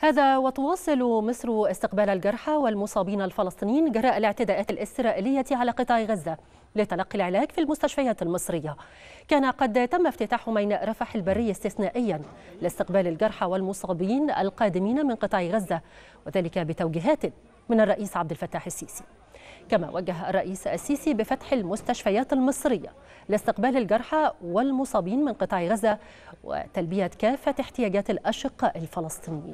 هذا وتواصل مصر استقبال الجرحى والمصابين الفلسطينيين جراء الاعتداءات الإسرائيلية على قطاع غزة لتلقي العلاج في المستشفيات المصرية كان قد تم افتتاح ميناء رفح البري استثنائيا لاستقبال الجرحى والمصابين القادمين من قطاع غزة وذلك بتوجيهات من الرئيس عبد الفتاح السيسي كما وجه الرئيس السيسي بفتح المستشفيات المصرية لاستقبال الجرحى والمصابين من قطاع غزة وتلبية كافة احتياجات الأشقاء الفلسطينيين